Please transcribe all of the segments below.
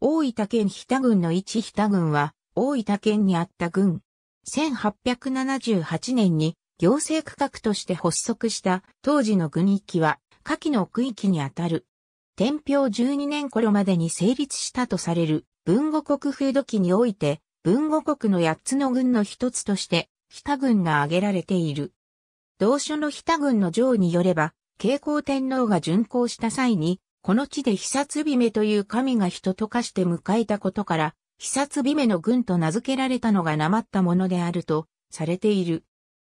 大分県日田郡の一日田郡は、大分県にあった郡。1878年に行政区画として発足した当時の郡域は、下記の区域にあたる。天平12年頃までに成立したとされる文後国風土記において、文後国の8つの郡の一つとして、日田郡が挙げられている。同書の日田郡の上によれば、慶光天皇が巡行した際に、この地で久つびめという神が人と化して迎えたことから、久つびめの軍と名付けられたのがなまったものであるとされている。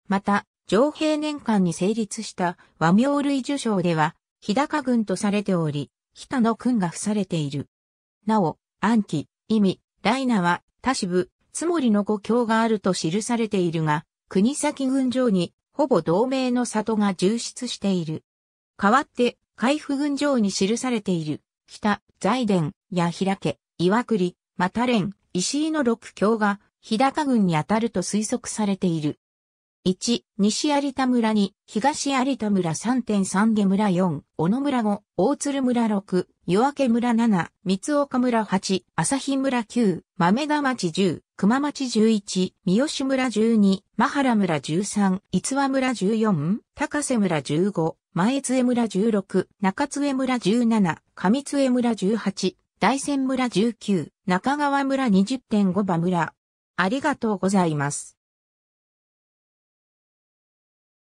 また、上平年間に成立した和名類受賞では、日高軍とされており、北の君が付されている。なお、暗記、意味、ライナは、多支部、つもりの語教があると記されているが、国崎軍上に、ほぼ同盟の里が充出している。代わって、海部軍上に記されている、北、財伝、や平家、岩栗、また連、石井の六郷が、日高軍にあたると推測されている。1、西有田村2、東有田村3.3下村4、小野村5、大鶴村6、夜明け村7、三岡村8、朝日村9、豆田町10、熊町11、三好村12、真原村13、逸和村14、高瀬村15、前津江村16、中津江村17、上津江村18、大仙村19、中川村20.5馬村。ありがとうございます。